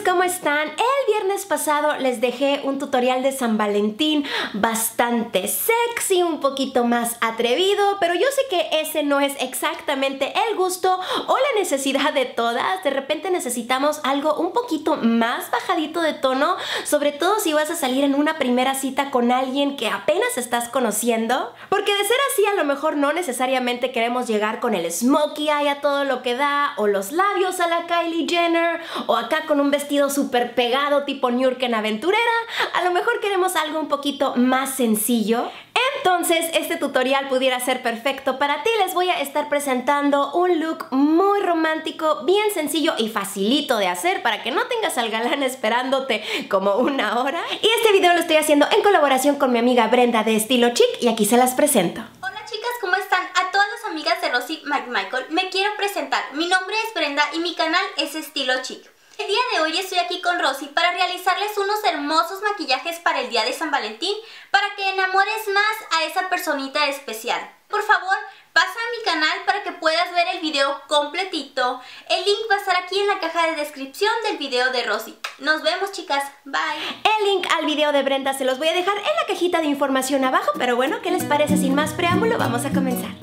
¿cómo están? viernes pasado les dejé un tutorial de San Valentín bastante sexy, un poquito más atrevido, pero yo sé que ese no es exactamente el gusto o la necesidad de todas. De repente necesitamos algo un poquito más bajadito de tono, sobre todo si vas a salir en una primera cita con alguien que apenas estás conociendo. Porque de ser así a lo mejor no necesariamente queremos llegar con el smokey eye a todo lo que da, o los labios a la Kylie Jenner, o acá con un vestido súper pegado, tipo en aventurera, a lo mejor queremos algo un poquito más sencillo. Entonces, este tutorial pudiera ser perfecto para ti. Les voy a estar presentando un look muy romántico, bien sencillo y facilito de hacer para que no tengas al galán esperándote como una hora. Y este video lo estoy haciendo en colaboración con mi amiga Brenda de Estilo Chic y aquí se las presento. Hola chicas, ¿cómo están? A todas las amigas de Rosy McMichael me quiero presentar. Mi nombre es Brenda y mi canal es Estilo Chic. El día de hoy estoy aquí con Rosy para realizarles unos hermosos maquillajes para el día de San Valentín para que enamores más a esa personita especial. Por favor, pasa a mi canal para que puedas ver el video completito. El link va a estar aquí en la caja de descripción del video de Rosy. Nos vemos chicas, bye. El link al video de Brenda se los voy a dejar en la cajita de información abajo, pero bueno, ¿qué les parece? Sin más preámbulo, vamos a comenzar.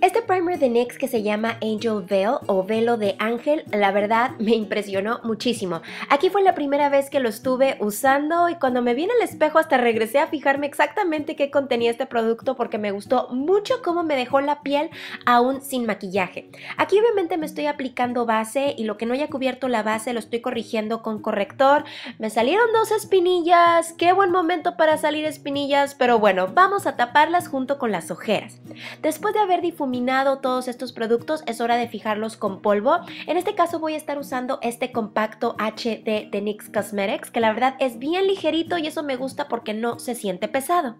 Este primer de NYX que se llama Angel Veil o velo de ángel, la verdad me impresionó muchísimo. Aquí fue la primera vez que lo estuve usando y cuando me vi en el espejo hasta regresé a fijarme exactamente qué contenía este producto porque me gustó mucho cómo me dejó la piel aún sin maquillaje. Aquí obviamente me estoy aplicando base y lo que no haya cubierto la base lo estoy corrigiendo con corrector. Me salieron dos espinillas, qué buen momento para salir espinillas, pero bueno, vamos a taparlas junto con las ojeras. Después de haber difuminado combinado todos estos productos, es hora de fijarlos con polvo. En este caso voy a estar usando este compacto HD de NYX Cosmetics, que la verdad es bien ligerito y eso me gusta porque no se siente pesado.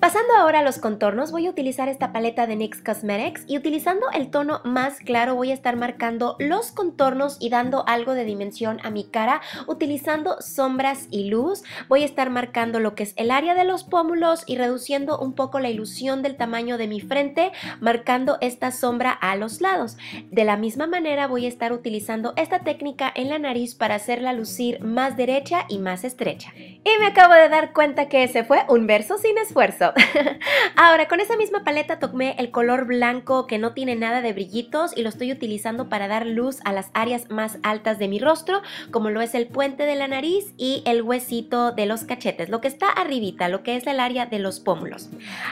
Pasando ahora a los contornos, voy a utilizar esta paleta de NYX Cosmetics y utilizando el tono más claro voy a estar marcando los contornos y dando algo de dimensión a mi cara utilizando sombras y luz. Voy a estar marcando lo que es el área de los pómulos y reduciendo un poco la ilusión del tamaño de mi frente marcando esta sombra a los lados. De la misma manera voy a estar utilizando esta técnica en la nariz para hacerla lucir más derecha y más estrecha. Y me acabo de dar cuenta que ese fue un verso sin esfuerzo. Ahora, con esa misma paleta tomé el color blanco que no tiene nada de brillitos y lo estoy utilizando para dar luz a las áreas más altas de mi rostro, como lo es el puente de la nariz y el huesito de los cachetes, lo que está arribita, lo que es el área de los pómulos.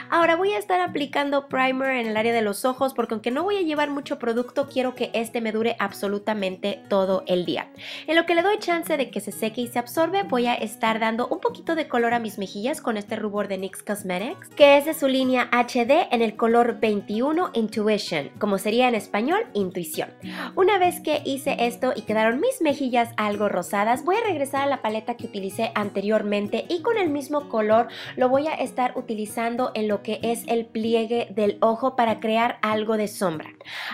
Ahora voy a estar aplicando primer en el área de los ojos porque aunque no voy a llevar mucho producto, quiero que este me dure absolutamente todo el día. En lo que le doy chance de que se seque y se absorbe, voy a estar dando un poquito de color a mis mejillas con este rubor de NYX Cosmetics que es de su línea HD en el color 21 Intuition, como sería en español intuición. Una vez que hice esto y quedaron mis mejillas algo rosadas, voy a regresar a la paleta que utilicé anteriormente y con el mismo color lo voy a estar utilizando en lo que es el pliegue del ojo para crear algo de sombra.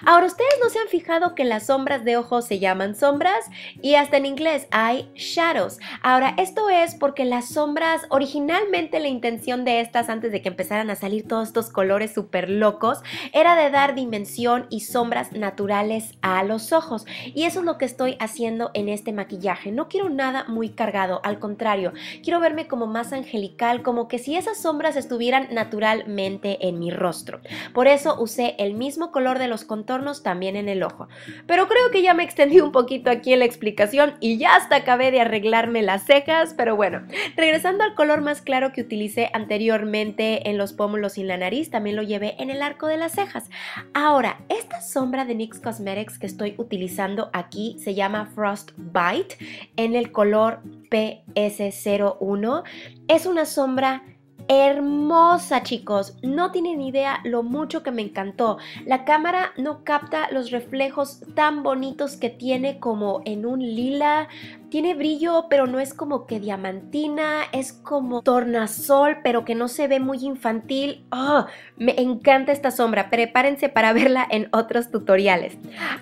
Ahora, ¿ustedes no se han fijado que las sombras de ojo se llaman sombras? Y hasta en inglés hay shadows. Ahora, esto es porque las sombras, originalmente la intención de estas antes de que empezaran a salir todos estos colores súper locos, era de dar dimensión y sombras naturales a los ojos. Y eso es lo que estoy haciendo en este maquillaje. No quiero nada muy cargado, al contrario, quiero verme como más angelical, como que si esas sombras estuvieran naturalmente en mi rostro. Por eso usé el mismo color de los contornos también en el ojo. Pero creo que ya me extendí un poquito aquí en la explicación y ya hasta acabé de arreglarme las cejas, pero bueno, regresando al color más claro que utilicé anteriormente, en los pómulos y en la nariz, también lo llevé en el arco de las cejas. Ahora, esta sombra de NYX Cosmetics que estoy utilizando aquí se llama Frostbite en el color PS01. Es una sombra hermosa chicos no tienen idea lo mucho que me encantó la cámara no capta los reflejos tan bonitos que tiene como en un lila tiene brillo, pero no es como que diamantina, es como tornasol, pero que no se ve muy infantil. ¡Oh! Me encanta esta sombra, prepárense para verla en otros tutoriales.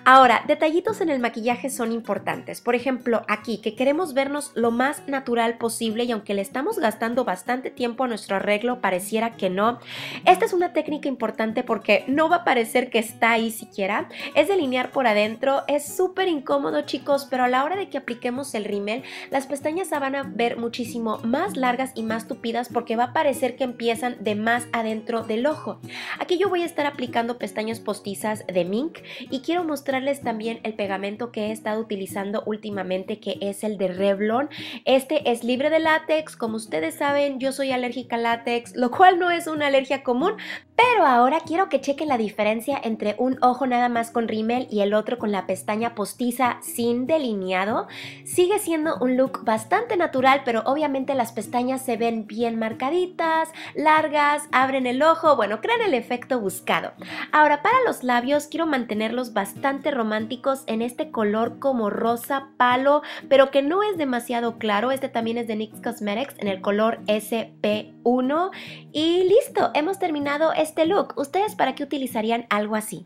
Ahora, detallitos en el maquillaje son importantes. Por ejemplo, aquí, que queremos vernos lo más natural posible y aunque le estamos gastando bastante tiempo a nuestro arreglo, pareciera que no. Esta es una técnica importante porque no va a parecer que está ahí siquiera. Es delinear por adentro, es súper incómodo chicos, pero a la hora de que apliquemos el el rímel, las pestañas van a ver muchísimo más largas y más tupidas porque va a parecer que empiezan de más adentro del ojo. Aquí yo voy a estar aplicando pestañas postizas de Mink y quiero mostrarles también el pegamento que he estado utilizando últimamente que es el de Revlon. Este es libre de látex, como ustedes saben yo soy alérgica a látex, lo cual no es una alergia común, pero ahora quiero que chequen la diferencia entre un ojo nada más con rímel y el otro con la pestaña postiza sin delineado. Sigue siendo un look bastante natural, pero obviamente las pestañas se ven bien marcaditas, largas, abren el ojo, bueno, crean el efecto buscado. Ahora, para los labios quiero mantenerlos bastante románticos en este color como rosa palo, pero que no es demasiado claro. Este también es de NYX Cosmetics en el color SP1. Y listo, hemos terminado este look, ¿ustedes para qué utilizarían algo así?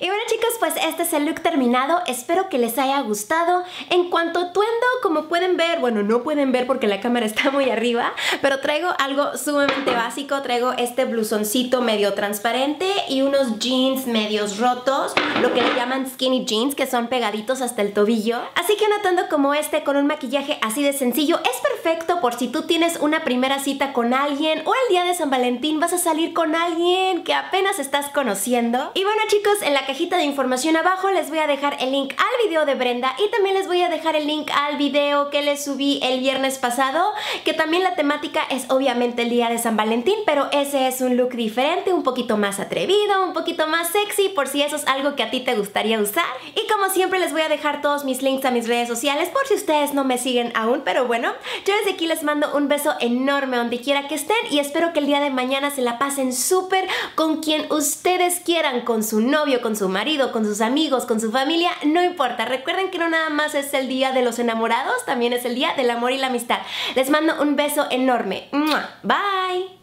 Y bueno chicos, pues este es el look terminado, espero que les haya gustado. En cuanto a tuendo, como pueden ver, bueno no pueden ver porque la cámara está muy arriba, pero traigo algo sumamente básico, traigo este blusoncito medio transparente y unos jeans medios rotos, lo que le llaman skinny jeans, que son pegaditos hasta el tobillo. Así que un atuendo como este con un maquillaje así de sencillo es perfecto por si tú tienes una primera cita con alguien o el día de San Valentín vas a salir con alguien que apenas estás conociendo. Y bueno chicos, en la cajita de información abajo les voy a dejar el link al video de Brenda y también les voy a dejar el link al video que les subí el viernes pasado, que también la temática es obviamente el día de San Valentín, pero ese es un look diferente, un poquito más atrevido, un poquito más sexy, por si eso es algo que a ti te gustaría usar. Y como siempre les voy a dejar todos mis links a mis redes sociales por si ustedes no me siguen aún, pero bueno, yo desde aquí les mando un beso enorme donde quiera que estén y espero que el día de mañana se la pasen súper con quien ustedes quieran, con su novio con su marido, con sus amigos, con su familia, no importa. Recuerden que no nada más es el día de los enamorados, también es el día del amor y la amistad. Les mando un beso enorme. Bye.